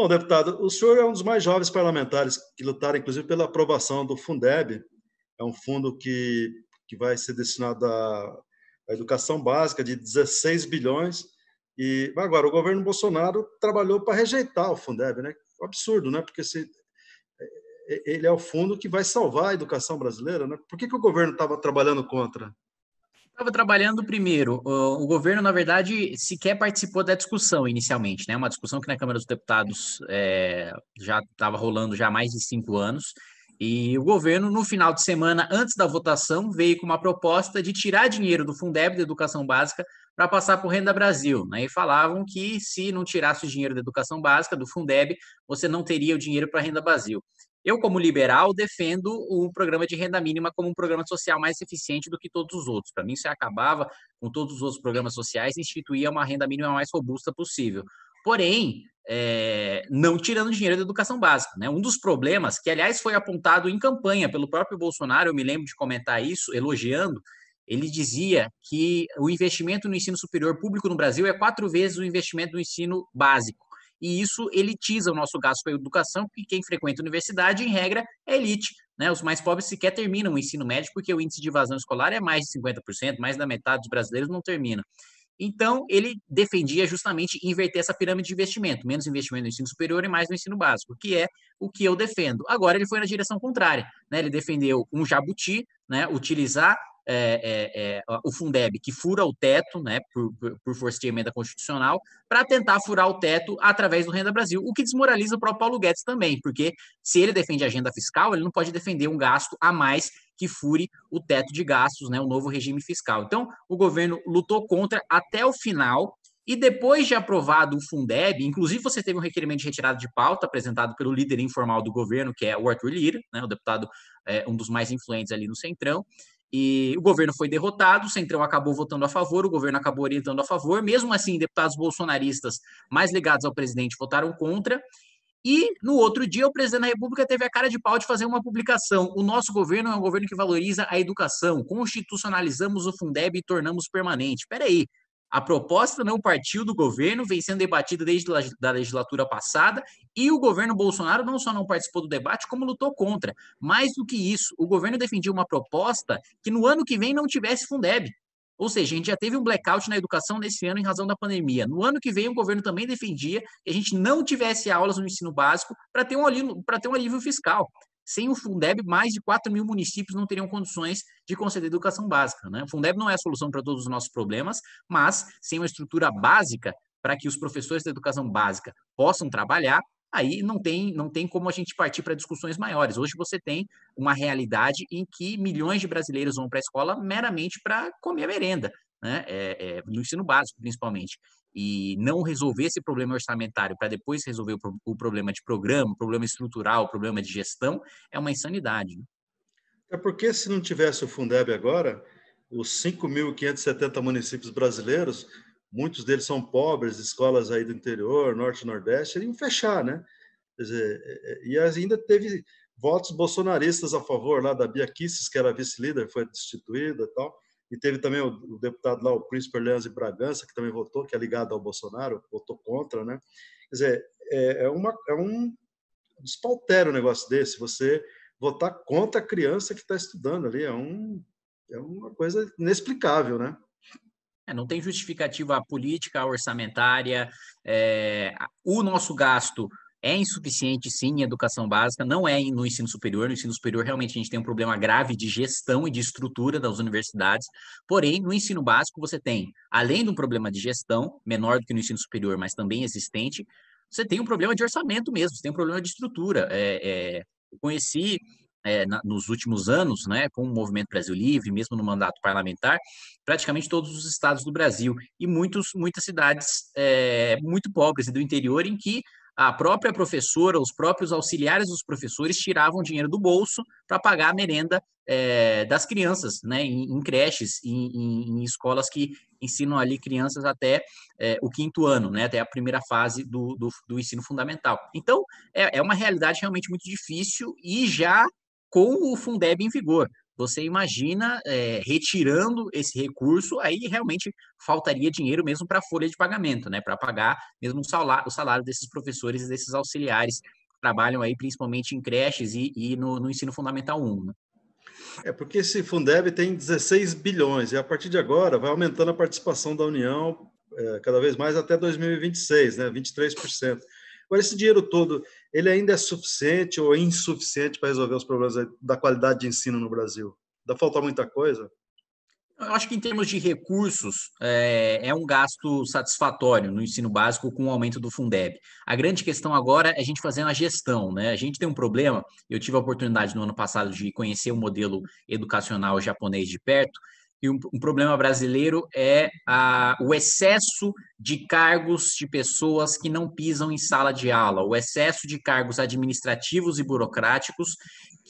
Bom, deputado, o senhor é um dos mais jovens parlamentares que lutaram, inclusive, pela aprovação do Fundeb, é um fundo que, que vai ser destinado à, à educação básica de 16 bilhões. E agora, o governo Bolsonaro trabalhou para rejeitar o Fundeb, né? Absurdo, né? Porque se, é, é, ele é o fundo que vai salvar a educação brasileira, né? Por que, que o governo estava trabalhando contra? estava trabalhando primeiro. O, governo, na verdade, sequer participou da discussão inicialmente, né? Uma discussão que na Câmara dos Deputados é, já estava rolando já há mais de cinco anos. E o governo, no final de semana, antes da votação, veio com uma proposta de tirar dinheiro do Fundeb da educação básica para passar para o Renda Brasil. Né? E falavam que se não tirasse o dinheiro da educação básica, do Fundeb, você não teria o dinheiro para Renda Brasil. Eu, como liberal, defendo o programa de renda mínima como um programa social mais eficiente do que todos os outros. Para mim, se acabava com todos os outros programas sociais, instituía uma renda mínima mais robusta possível. Porém, é, não tirando dinheiro da educação básica. Né? Um dos problemas, que aliás foi apontado em campanha pelo próprio Bolsonaro, eu me lembro de comentar isso, elogiando, ele dizia que o investimento no ensino superior público no Brasil é quatro vezes o investimento no ensino básico e isso elitiza o nosso gasto com a educação, porque quem frequenta a universidade, em regra, é elite. Né? Os mais pobres sequer terminam o ensino médio, porque o índice de evasão escolar é mais de 50%, mais da metade dos brasileiros não termina. Então, ele defendia justamente inverter essa pirâmide de investimento, menos investimento no ensino superior e mais no ensino básico, que é o que eu defendo. Agora, ele foi na direção contrária, né? ele defendeu um jabuti, né? utilizar é, é, é o Fundeb, que fura o teto, né, por, por força de emenda constitucional, para tentar furar o teto através do Renda Brasil, o que desmoraliza o próprio Paulo Guedes também, porque se ele defende a agenda fiscal, ele não pode defender um gasto a mais que fure o teto de gastos, né, o novo regime fiscal. Então, o governo lutou contra até o final, e depois de aprovado o Fundeb, inclusive você teve um requerimento de retirada de pauta apresentado pelo líder informal do governo, que é o Arthur Lira, né, o deputado, é, um dos mais influentes ali no Centrão, e o governo foi derrotado, o Centrão acabou votando a favor, o governo acabou orientando a favor, mesmo assim, deputados bolsonaristas mais ligados ao presidente votaram contra. E no outro dia, o presidente da República teve a cara de pau de fazer uma publicação. O nosso governo é um governo que valoriza a educação, constitucionalizamos o Fundeb e tornamos permanente. Peraí, a proposta não partiu do governo, vem sendo debatida desde a legislatura passada, e o governo Bolsonaro não só não participou do debate, como lutou contra. Mais do que isso, o governo defendia uma proposta que no ano que vem não tivesse Fundeb. Ou seja, a gente já teve um blackout na educação nesse ano em razão da pandemia. No ano que vem, o governo também defendia que a gente não tivesse aulas no ensino básico para ter, um alívio, ter um alívio fiscal. Sem o Fundeb, mais de 4 mil municípios não teriam condições de conceder educação básica. Né? O Fundeb não é a solução para todos os nossos problemas, mas sem uma estrutura básica para que os professores da educação básica possam trabalhar, aí não tem, não tem como a gente partir para discussões maiores. Hoje você tem uma realidade em que milhões de brasileiros vão para a escola meramente para comer merenda, né? É, é, no ensino básico, principalmente e não resolver esse problema orçamentário para depois resolver o, problema de programa, o problema estrutural, o problema de gestão, é uma insanidade. Né? É porque se não tivesse o Fundeb agora, os 5.570 municípios brasileiros, muitos deles são pobres, escolas aí do interior, norte e nordeste, iam fechar, né? Quer dizer, é, é, e ainda teve votos bolsonaristas a favor lá da Bia Kisses, que era vice-líder, foi destituída e tal e teve também o, o deputado lá, o Príncipe Orleans e Bragança, que também votou, que é ligado ao Bolsonaro, votou contra, né? Quer dizer, é, é uma, é um despautério um negócio desse, você votar contra a criança que está estudando ali, é, um, é uma coisa inexplicável, né? É, não tem justificativa política, orçamentária, é, o nosso gasto é insuficiente, sim, em educação básica, não é no ensino superior. No ensino superior, realmente, a gente tem um problema grave de gestão e de estrutura das universidades. Porém, no ensino básico, você tem, além de um problema de gestão, menor do que no ensino superior, mas também existente, você tem um problema de orçamento mesmo, você tem um problema de estrutura. É, é, eu conheci é, na, nos últimos anos, né, com o Movimento Brasil Livre, mesmo no mandato parlamentar, praticamente todos os estados do Brasil e muitos, muitas cidades é, muito pobres e do interior em que a própria professora, os próprios auxiliares dos professores tiravam dinheiro do bolso para pagar a merenda é, das crianças, né, em, em creches, em, em, em, escolas que ensinam ali crianças até é, o quinto ano, né, até a primeira fase do, do, do ensino fundamental. Então, é, é uma realidade realmente muito difícil e já com o Fundeb em vigor você imagina é, retirando esse recurso, aí realmente faltaria dinheiro mesmo para a folha de pagamento, né? Para pagar mesmo o salário, o salário desses professores e desses auxiliares que trabalham aí principalmente em creches e, e no, no, ensino fundamental 1. Né? É porque esse Fundeb tem 16 bilhões e a partir de agora vai aumentando a participação da União é, cada vez mais até 2026, né? 23%. Agora, esse dinheiro todo, ele ainda é suficiente ou insuficiente para resolver os problemas da qualidade de ensino no Brasil? Ainda falta muita coisa? Eu acho que em termos de recursos, é, é, um gasto satisfatório no ensino básico com o aumento do Fundeb. A grande questão agora é a gente fazendo a gestão, né? A gente tem um problema, eu tive a oportunidade no ano passado de conhecer o modelo educacional japonês de perto, e um, um problema brasileiro é a, o excesso de cargos de pessoas que não pisam em sala de aula, o excesso de cargos administrativos e burocráticos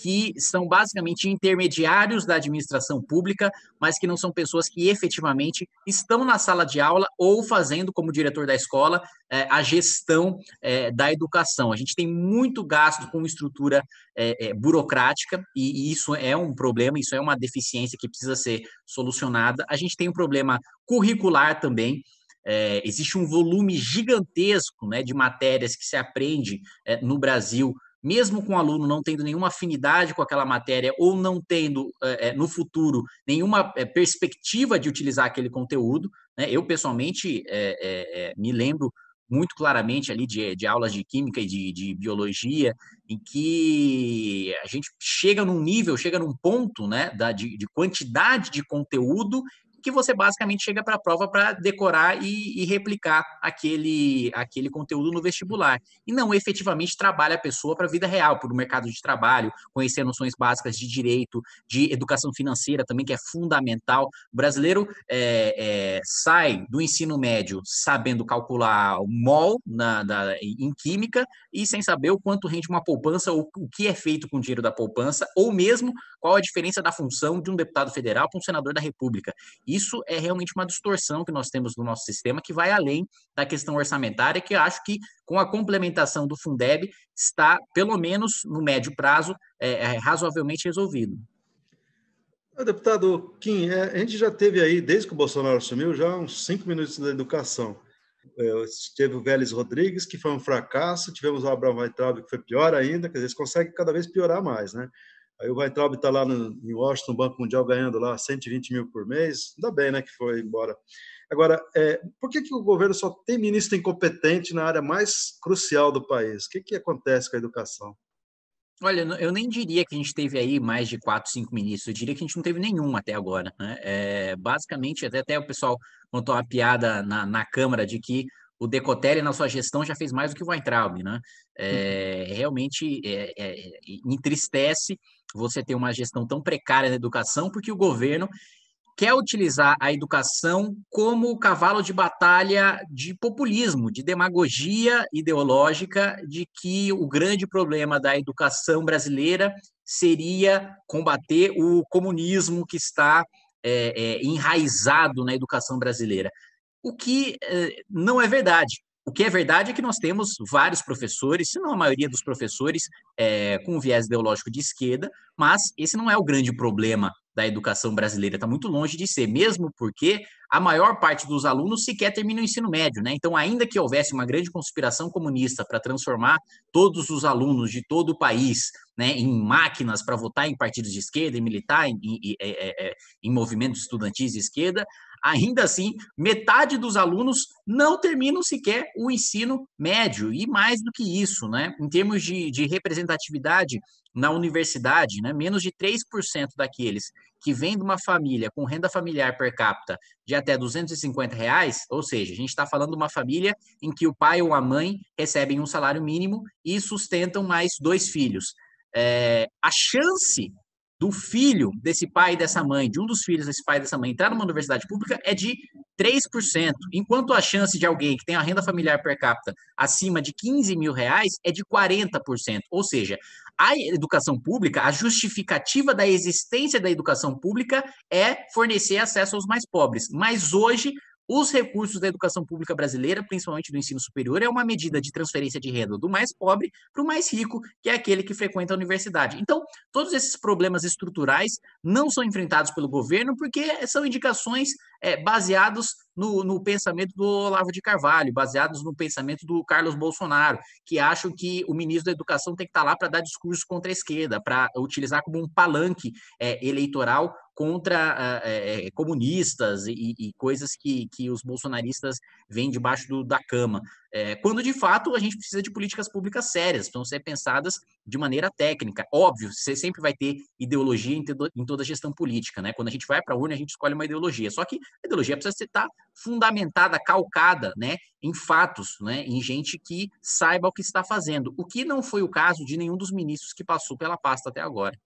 que são basicamente intermediários da administração pública, mas que não são pessoas que efetivamente estão na sala de aula ou fazendo, como diretor da escola, eh, a gestão eh, da educação. A gente tem muito gasto com estrutura eh, burocrática e isso é um problema, isso é uma deficiência que precisa ser solucionada. A gente tem um problema curricular também. É, existe um volume gigantesco né, de matérias que se aprende é, no Brasil, mesmo com o aluno não tendo nenhuma afinidade com aquela matéria ou não tendo é, é no futuro nenhuma é, perspectiva de utilizar aquele conteúdo. Né? Eu, pessoalmente, é, me lembro muito claramente ali de, de aulas de química e de, de biologia, em que a gente chega num nível, chega num ponto né, da, de, de quantidade de conteúdo que você basicamente chega para a prova para decorar e, e, replicar aquele, aquele conteúdo no vestibular. E não efetivamente trabalha a pessoa para a vida real, para o mercado de trabalho, conhecer noções básicas de direito, de educação financeira também, que é fundamental. O brasileiro é, é, sai do ensino médio sabendo calcular o mol na, na, em química e sem saber o quanto rende uma poupança, ou o que é feito com o dinheiro da poupança, ou mesmo qual a diferença da função de um deputado federal para um senador da República. Isso é realmente uma distorção que nós temos no nosso sistema que vai além da questão orçamentária, que acho que com a complementação do Fundeb está, pelo menos no médio prazo, é, é, razoavelmente resolvido. Ah, deputado Kim, é, a gente já teve aí, desde que o Bolsonaro assumiu, já uns cinco minutos da educação. É, teve o Vélez Rodrigues, que foi um fracasso, tivemos o Abraão Weintraub, que foi pior ainda, quer dizer, eles conseguem cada vez piorar mais, né? Aí o Weintraub está lá no, em Washington, Banco Mundial, ganhando lá 120 mil por mês. Ainda bem né, que foi embora. Agora, é, por que, que o governo só tem ministro incompetente na área mais crucial do país? O que, que acontece com a educação? Olha, eu nem diria que a gente teve aí mais de quatro, cinco ministros. Eu diria que a gente não teve nenhum até agora. Né? É, basicamente, até, até o pessoal contou uma piada na, na Câmara de que o Decotelli, na sua gestão, já fez mais do que o Weintraub, né? É, uhum. Realmente é, é, entristece você ter uma gestão tão precária na educação, porque o governo quer utilizar a educação como cavalo de batalha de populismo, de demagogia ideológica, de que o grande problema da educação brasileira seria combater o comunismo que está é, é, enraizado na educação brasileira o que eh, não é verdade. O que é verdade é que nós temos vários professores, se não a maioria dos professores, é, com viés ideológico de esquerda, mas esse não é o grande problema da educação brasileira. Está muito longe de ser, mesmo porque a maior parte dos alunos sequer termina o ensino médio, né? Então, ainda que houvesse uma grande conspiração comunista para transformar todos os alunos de todo o país né, em máquinas para votar em partidos de esquerda, e militar, em, em, em, é, é, é, em movimentos estudantis de esquerda, ainda assim, metade dos alunos não terminam sequer o ensino médio, e mais do que isso, né? Em termos de, de representatividade, na universidade, né, menos de 3% daqueles que vêm de uma família com renda familiar per capita de até 250 reais, ou seja, a gente está falando de uma família em que o pai ou a mãe recebem um salário mínimo e sustentam mais dois filhos. É, a chance do filho desse pai e dessa mãe, de um dos filhos desse pai e dessa mãe entrar numa universidade pública é de 3%, enquanto a chance de alguém que tem a renda familiar per capita acima de 15 mil reais é de 40%. Ou seja, a educação pública, a justificativa da existência da educação pública é fornecer acesso aos mais pobres. Mas hoje os recursos da educação pública brasileira, principalmente do ensino superior, é uma medida de transferência de renda do mais pobre para o mais rico, que é aquele que frequenta a universidade. Então, todos esses problemas estruturais não são enfrentados pelo governo porque são indicações é, baseados no, no, pensamento do Olavo de Carvalho, baseados no pensamento do Carlos Bolsonaro, que acham que o ministro da Educação tem que estar lá para dar discurso contra a esquerda, para utilizar como um palanque é, eleitoral contra é, é, comunistas e, e, coisas que, que os bolsonaristas vêm debaixo do, da cama. É, quando, de fato, a gente precisa de políticas públicas sérias, precisam ser pensadas de maneira técnica. Óbvio, você sempre vai ter ideologia em, em toda gestão política. Né? Quando a gente vai para a urna, a gente escolhe uma ideologia. Só que a ideologia precisa estar tá fundamentada, calcada né? em fatos, né? em gente que saiba o que está fazendo. O que não foi o caso de nenhum dos ministros que passou pela pasta até agora.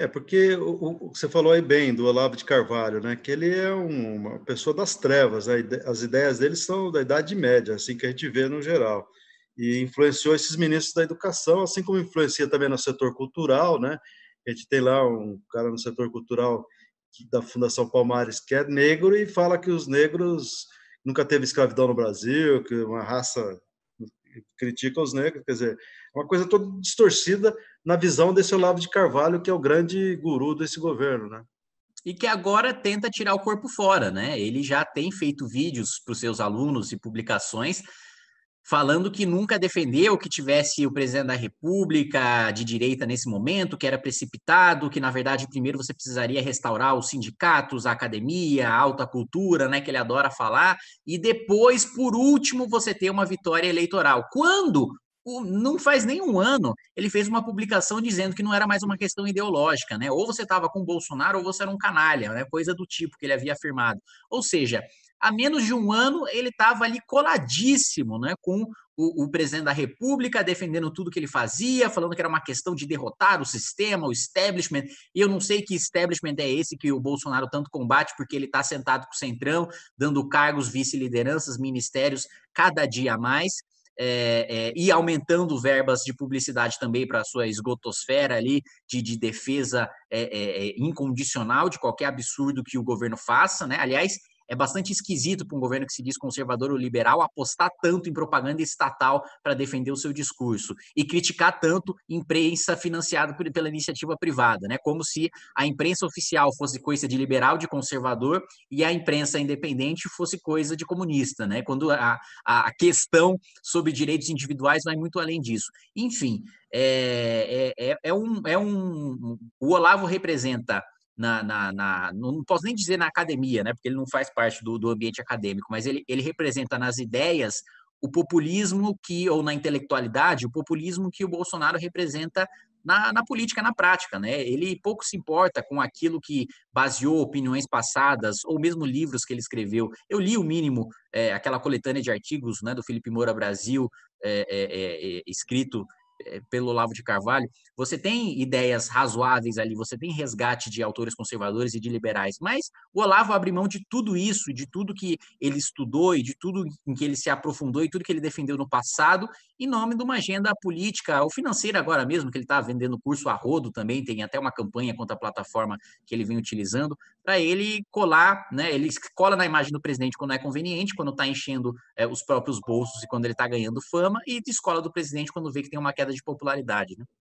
É, porque o, o, que você falou aí bem do Olavo de Carvalho, né? Que ele é um, uma pessoa das trevas, né? as ideias dele são da Idade Média, assim que a gente vê no geral. E influenciou esses ministros da educação, assim como influencia também no setor cultural, né? A gente tem lá um cara no setor cultural que, da Fundação Palmares que é negro e fala que os negros nunca teve escravidão no Brasil, que uma raça critica os negros, quer dizer, é uma coisa toda distorcida na visão desse Olavo de Carvalho, que é o grande guru desse governo, né? E que agora tenta tirar o corpo fora, né? Ele já tem feito vídeos para os seus alunos e publicações falando que nunca defendeu que tivesse o presidente da República de direita nesse momento, que era precipitado, que na verdade primeiro você precisaria restaurar os sindicatos, a academia, a alta cultura, né, que ele adora falar, e depois, por último, você ter uma vitória eleitoral. Quando não faz nem um ano, ele fez uma publicação dizendo que não era mais uma questão ideológica, né? Ou você estava com Bolsonaro ou você era um canalha, né? Coisa do tipo que ele havia afirmado. Ou seja, há menos de um ano ele estava ali coladíssimo né, com o, o, presidente da República, defendendo tudo que ele fazia, falando que era uma questão de derrotar o sistema, o establishment. E eu não sei que establishment é esse que o Bolsonaro tanto combate, porque ele está sentado com o Centrão, dando cargos, vice-lideranças, ministérios cada dia a mais. É, é, e aumentando verbas de publicidade também para a sua esgotosfera ali, de, de defesa é, é, é, incondicional de qualquer absurdo que o governo faça, né? Aliás, é bastante esquisito para um governo que se diz conservador ou liberal apostar tanto em propaganda estatal para defender o seu discurso e criticar tanto imprensa financiada por, pela iniciativa privada, né? Como se a imprensa oficial fosse coisa de liberal, de conservador e a imprensa independente fosse coisa de comunista, né? Quando a, a questão sobre direitos individuais vai muito além disso. Enfim, é, é, é, é um, é um. O Olavo representa na, na, na, não posso nem dizer na academia, né, porque ele não faz parte do, do ambiente acadêmico, mas ele, ele representa nas ideias o populismo que, ou na intelectualidade, o populismo que o Bolsonaro representa na, na, política, na prática, né? Ele pouco se importa com aquilo que baseou opiniões passadas ou mesmo livros que ele escreveu. Eu li o mínimo é, aquela coletânea de artigos né, do Felipe Moura Brasil, é, é, é, é escrito é, pelo Lavo de Carvalho, você tem ideias razoáveis ali, você tem resgate de autores conservadores e de liberais, mas o Olavo abre mão de tudo isso, de tudo que ele estudou e de tudo em que ele se aprofundou e tudo que ele defendeu no passado, em nome de uma agenda política ou financeira agora mesmo, que ele está vendendo curso a rodo também, tem até uma campanha contra a plataforma que ele vem utilizando, para ele colar, né? Ele cola na imagem do presidente quando é conveniente, quando está enchendo é, os próprios bolsos e quando ele está ganhando fama, e descola do presidente quando vê que tem uma queda queda de popularidade, né?